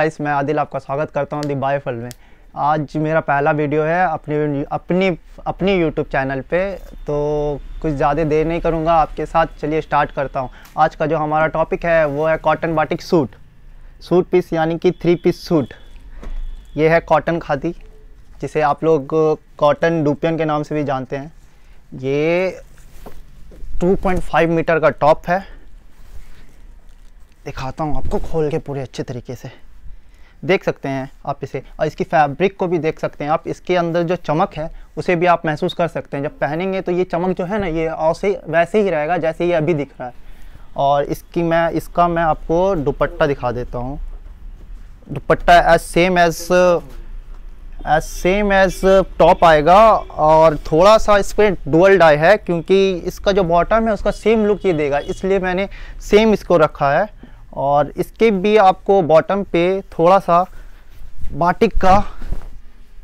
guys मैं आदिल आपका स्वागत करता हूँ दी बायफल में आज मेरा पहला वीडियो है अपनी अपनी अपनी यूट्यूब चैनल पे तो कुछ ज़्यादा देर नहीं करूँगा आपके साथ चलिए स्टार्ट करता हूँ आज का जो हमारा टॉपिक है वो है cotton batik suit suit piece यानी कि थ्री पीस सूट ये है कॉटन खादी जिसे आप लोग कॉटन डुपियन के नाम से भी जानते हैं ये टू मीटर का टॉप है दिखाता हूँ आपको खोल के पूरे अच्छे तरीके से देख सकते हैं आप इसे और इसकी फैब्रिक को भी देख सकते हैं आप इसके अंदर जो चमक है उसे भी आप महसूस कर सकते हैं जब पहनेंगे तो ये चमक जो है ना ये ऐसे वैसे ही रहेगा जैसे ये अभी दिख रहा है और इसकी मैं इसका मैं आपको दुपट्टा दिखा देता हूँ dupatta as same as as same as top आएगा और थोड़ा सा इस पर डुअल डाई है क्योंकि इसका जो बॉटम है उसका सेम लुक ये देगा इसलिए मैंने सेम इसको रखा है और इसके भी आपको बॉटम पे थोड़ा सा बाटिक का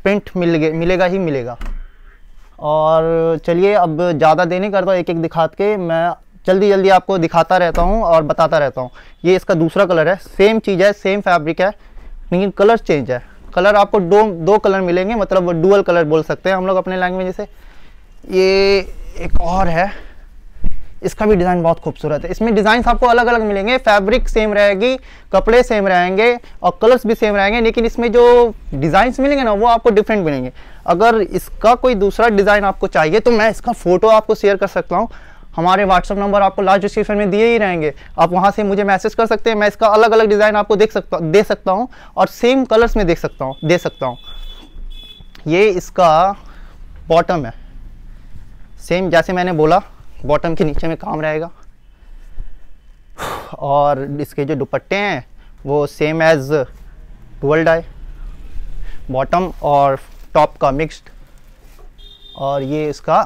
पेंट मिल गए मिलेगा ही मिलेगा और चलिए अब ज़्यादा देने करता एक एक दिखा के मैं जल्दी जल्दी आपको दिखाता रहता हूँ और बताता रहता हूँ ये इसका दूसरा कलर है सेम चीज़ है सेम फैब्रिक है लेकिन कलर चेंज है कलर आपको दो दो कलर मिलेंगे मतलब डुअल कलर बोल सकते हैं हम लोग अपने लैंग्वेज से ये एक और है इसका भी डिज़ाइन बहुत खूबसूरत है इसमें डिज़ाइन आपको अलग अलग मिलेंगे फैब्रिक सेम रहेगी कपड़े सेम रहेंगे और कलर्स भी सेम रहेंगे लेकिन इसमें जो डिज़ाइंस मिलेंगे ना वो आपको डिफरेंट मिलेंगे अगर इसका कोई दूसरा डिज़ाइन आपको चाहिए तो मैं इसका फ़ोटो आपको शेयर कर सकता हूँ हमारे व्हाट्सअप नंबर आपको लास्ट डिस्क्रिप्शन में दिए ही रहेंगे आप वहाँ से मुझे मैसेज कर सकते हैं मैं इसका अलग अलग डिज़ाइन आपको देख सकता दे सकता हूँ और सेम कलर्स में देख सकता हूँ दे सकता हूँ ये इसका बॉटम है सेम जैसे मैंने बोला बॉटम के नीचे में काम रहेगा और इसके जो दुपट्टे हैं वो same as twelve dye bottom और टॉप का मिक्स्ड और ये इसका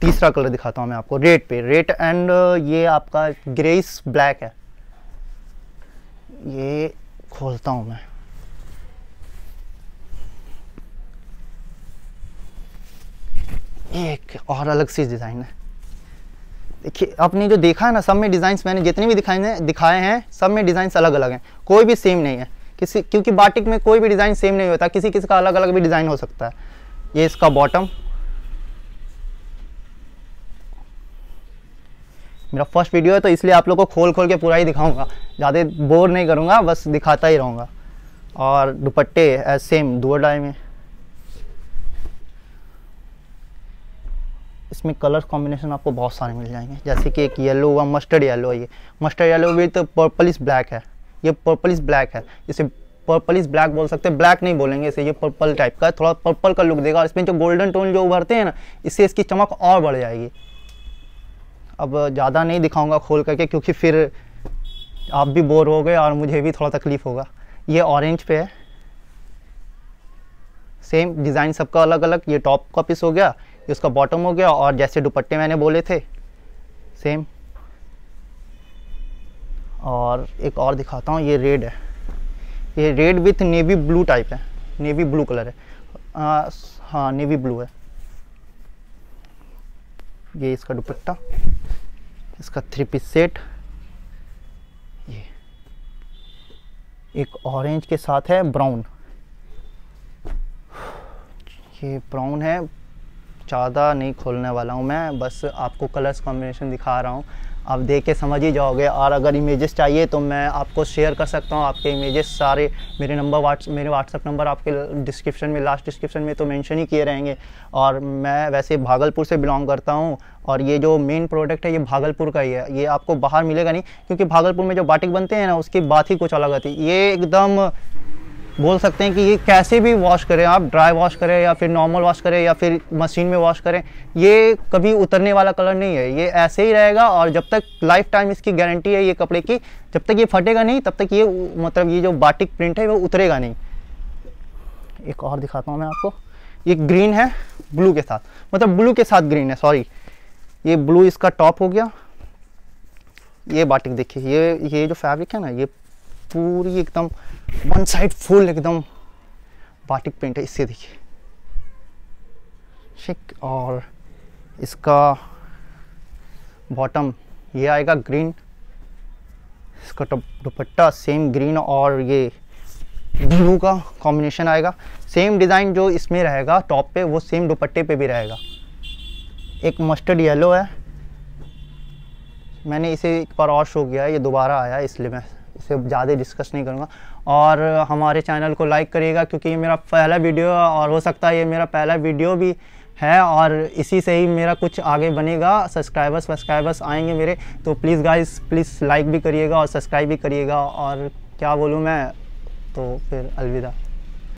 तीसरा कलर दिखाता हूँ मैं आपको रेड पे रेड एंड uh, ये आपका ग्रेस ब्लैक है ये खोलता हूँ मैं एक और अलग सी डिज़ाइन है अपने जो देखा है ना सब में डिज़ाइंस मैंने जितने भी दिखाए हैं दिखाए हैं सब में डिज़ाइंस अलग अलग हैं कोई भी सेम नहीं है किसी क्योंकि बाटिक में कोई भी डिज़ाइन सेम नहीं होता किसी किसी का अलग अलग भी डिज़ाइन हो सकता है ये इसका बॉटम मेरा फर्स्ट वीडियो है तो इसलिए आप लोग को खोल खोल के पूरा ही दिखाऊंगा ज़्यादा बोर नहीं करूँगा बस दिखाता ही रहूँगा और दुपट्टे सेम uh, दो डाई में इसमें कलर कॉम्बिनेशन आपको बहुत सारे मिल जाएंगे जैसे कि एक येलो हुआ मस्टर्ड येलो है ये mustard yellow purple purplish black है ये पर्पलिस ब्लैक है इसे पर्पलिस ब्लैक बोल सकते हैं ब्लैक नहीं बोलेंगे इसे ये पर्पल टाइप का थोड़ा पर्पल का लुक देगा और इसमें जो गोल्डन टोन जो उभरते हैं ना इससे इसकी चमक और बढ़ जाएगी अब ज़्यादा नहीं दिखाऊंगा खोल करके क्योंकि फिर आप भी बोर हो गए और मुझे भी थोड़ा तकलीफ होगा ये ऑरेंज पे है सेम डिज़ाइन सबका अलग अलग ये टॉप का पीस हो गया ये उसका बॉटम हो गया और जैसे दुपट्टे मैंने बोले थे सेम और एक और दिखाता हूँ ये रेड है ये red with navy blue type है नेवी ब्लू कलर है आ, हाँ नेवी ब्लू है ये इसका दुपट्टा इसका थ्री पीस सेट ये एक ऑरेंज के साथ है ब्राउन ये ब्राउन है ज़्यादा नहीं खोलने वाला हूँ मैं बस आपको कलर्स कॉम्बिनेशन दिखा रहा हूँ आप देख के समझ ही जाओगे और अगर इमेजेस चाहिए तो मैं आपको शेयर कर सकता हूँ आपके इमेजेस सारे मेरे नंबर व्हाट्स मेरे व्हाट्सअप नंबर आपके डिस्क्रिप्शन में लास्ट डिस्क्रिप्शन में तो मेंशन ही किए रहेंगे और मैं वैसे भागलपुर से बिलोंग करता हूँ और ये जो मेन प्रोडक्ट है ये भागलपुर का ही है ये आपको बाहर मिलेगा नहीं क्योंकि भागलपुर में जो बाटिक बनते हैं ना उसकी बात ही कुछ अलग होती है ये एकदम बोल सकते हैं कि ये कैसे भी वॉश करें आप ड्राई वॉश करें या फिर नॉर्मल वॉश करें या फिर मशीन में वॉश करें ये कभी उतरने वाला कलर नहीं है ये ऐसे ही रहेगा और जब तक लाइफ टाइम इसकी गारंटी है ये कपड़े की जब तक ये फटेगा नहीं तब तक ये मतलब ये जो बाटिक प्रिंट है वो उतरेगा नहीं एक और दिखाता हूँ मैं आपको ये ग्रीन है ब्लू के साथ मतलब ब्लू के साथ ग्रीन है सॉरी ये ब्लू इसका टॉप हो गया ये बाटिक देखिए ये ये जो फैब्रिक है ना ये पूरी एकदम वन साइड फुल एकदम बाटिक पेंट है इससे देखिए ठीक और इसका बॉटम ये आएगा ग्रीन इसका दुपट्टा सेम ग्रीन और ये ब्लू का कॉम्बिनेशन आएगा सेम डिज़ाइन जो इसमें रहेगा टॉप पे वो सेम दुपट्टे पे भी रहेगा एक मस्टर्ड येलो है मैंने इसे एक बार और शो किया है ये दोबारा आया इसलिए मैं इसे ज़्यादा डिस्कस नहीं करूँगा और हमारे चैनल को लाइक करिएगा क्योंकि ये मेरा पहला वीडियो और हो सकता है ये मेरा पहला वीडियो भी है और इसी से ही मेरा कुछ आगे बनेगा सब्सक्राइबर्स वब्सक्राइबर्स आएंगे मेरे तो प्लीज़ गाइस प्लीज़ लाइक भी करिएगा और सब्सक्राइब भी करिएगा और क्या बोलूँ मैं तो फिर अलविदा